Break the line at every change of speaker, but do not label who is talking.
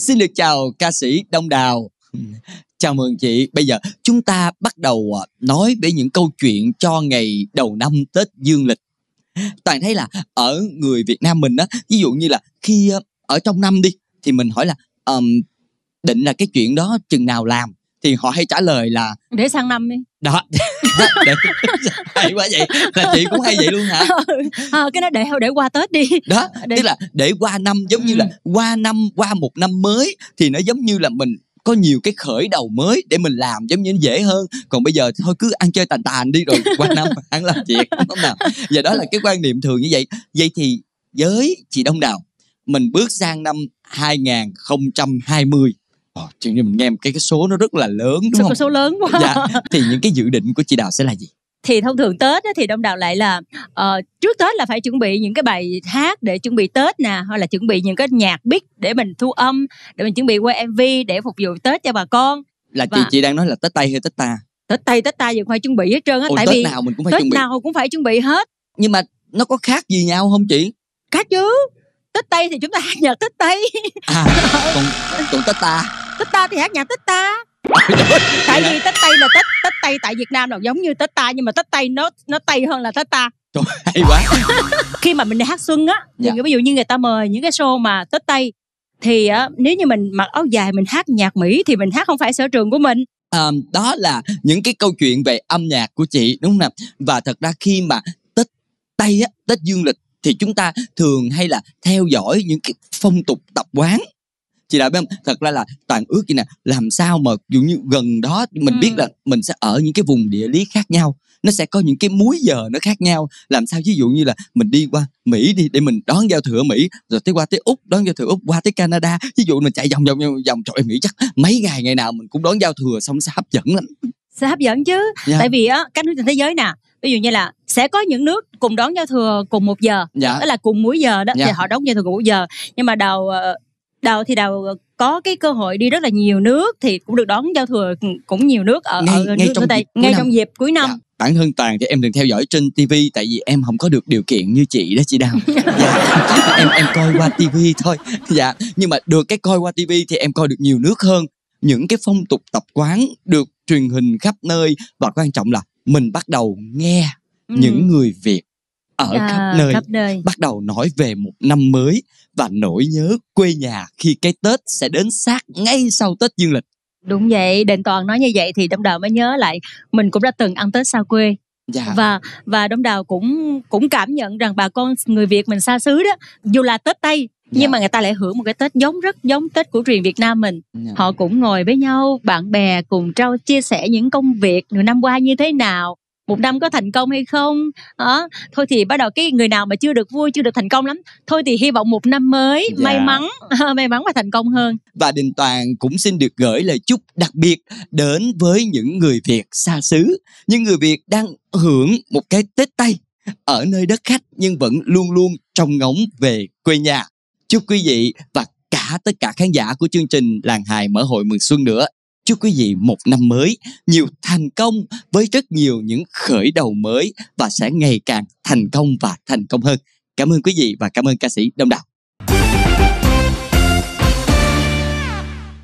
Xin được chào ca sĩ Đông Đào. Chào mừng chị. Bây giờ chúng ta bắt đầu à, nói về những câu chuyện cho ngày đầu năm Tết Dương lịch. Toàn thấy là ở người Việt Nam mình á, ví dụ như là khi à, ở trong năm đi thì mình hỏi là um, định là cái chuyện đó chừng nào làm thì họ hay trả lời là
để sang năm đi
đó để, hay quá vậy là chị cũng hay vậy luôn hả
ừ. Ờ, cái đó để để qua tết đi đó để... tức là
để qua năm giống ừ. như là ừ. qua năm qua một năm mới thì nó giống như là mình có nhiều cái khởi đầu mới để mình làm giống như dễ hơn còn bây giờ thôi cứ ăn chơi tàn tàn đi rồi qua năm ăn làm chuyện không nào và đó là cái quan niệm thường như vậy vậy thì với chị đông đào mình bước sang năm 2020 oh, ờ, chuyện như mình nghe một cái cái số nó rất là lớn đúng số, không số
lớn quá dạ
thì những cái dự định của chị đào sẽ là gì
thì thông thường tết thì đông đào lại là uh, trước tết là phải chuẩn bị những cái bài hát để chuẩn bị tết nè hoặc là chuẩn bị những cái nhạc beat để mình thu âm để mình chuẩn bị quay mv để phục vụ tết cho bà con là Và... chị chị
đang nói là tết tây hay tết ta
tết tây tết ta vẫn phải chuẩn bị hết trơn á tại tết vì nào mình cũng phải tết chuẩn bị. nào cũng phải chuẩn bị hết nhưng mà nó có khác gì nhau không chị khác chứ tết tây thì chúng ta hát nhạc tết tây à còn còn tết ta tết ta thì hát nhạc tết ta tại vì tết tây là tết tết tây tại việt nam là giống như tết ta nhưng mà tết tây nó nó tây hơn là tết ta Trời, hay quá khi mà mình đi hát xuân á dạ. ví dụ như người ta mời những cái show mà tết tây thì á, nếu như mình mặc áo dài mình hát nhạc mỹ thì mình hát không phải sở trường của mình
à, đó là những cái câu chuyện về âm nhạc của chị đúng không nào và thật ra khi mà tết tây á tết dương lịch thì chúng ta thường hay là theo dõi những cái phong tục tập quán chị đã biết không thật ra là toàn ước như nè làm sao mà dụ như gần đó mình ừ. biết là mình sẽ ở những cái vùng địa lý khác nhau nó sẽ có những cái múi giờ nó khác nhau làm sao ví dụ như là mình đi qua mỹ đi để mình đón giao thừa mỹ rồi tới qua tới úc đón giao thừa úc qua tới canada ví dụ mình chạy vòng vòng vòng vòng trời em chắc mấy ngày ngày nào mình cũng đón giao thừa xong sẽ hấp dẫn lắm
sẽ hấp dẫn chứ yeah. Dạ. tại vì á các nước trên thế giới nè ví dụ như là sẽ có những nước cùng đón giao thừa cùng một giờ dạ. đó là cùng múi giờ đó dạ. thì họ đón giao thừa cùng một giờ nhưng mà đầu đào thì đào ờ, có cái cơ hội đi rất là nhiều nước thì cũng được đón giao thừa ừ, cũng nhiều nước ở ngay, ở ngay trong Tây ngay năm. trong dịp cuối năm. Dạ,
bản thân toàn thì em đừng theo dõi trên tivi tại vì em không có được điều kiện như chị đó chị Đào. dạ, em em coi qua tivi thôi. Dạ, nhưng mà được cái coi qua tivi thì em coi được nhiều nước hơn. Những cái phong tục tập quán được truyền hình khắp nơi và quan trọng là mình bắt đầu
nghe ừ. những
người Việt ở à, khắp nơi khắp nơi bắt đầu nói về một năm mới và nỗi nhớ quê nhà khi cái Tết sẽ đến sát ngay sau Tết dương lịch.
Đúng vậy, Đền Toàn nói như vậy thì Đông Đào mới nhớ lại mình cũng đã từng ăn Tết xa quê. Dạ. và và đông đào cũng cũng cảm nhận rằng bà con người việt mình xa xứ đó dù là tết tây dạ. nhưng mà người ta lại hưởng một cái tết giống rất giống tết của truyền việt nam mình dạ. họ cũng ngồi với nhau bạn bè cùng trao chia sẻ những công việc nửa năm qua như thế nào một năm có thành công hay không đó ờ, thôi thì bắt đầu cái người nào mà chưa được vui chưa được thành công lắm thôi thì hy vọng một năm mới yeah. Dạ. may mắn may mắn và thành công hơn
và đình toàn cũng xin được gửi lời chúc đặc biệt đến với những người việt xa xứ những người việt đang hưởng một cái tết tây ở nơi đất khách nhưng vẫn luôn luôn trong ngóng về quê nhà chúc quý vị và cả tất cả khán giả của chương trình làng hài mở hội mừng xuân nữa Chúc quý vị một năm mới nhiều thành công với rất nhiều những khởi đầu mới và sẽ ngày càng thành công và thành công hơn. Cảm ơn quý vị và cảm ơn ca sĩ Đông đảo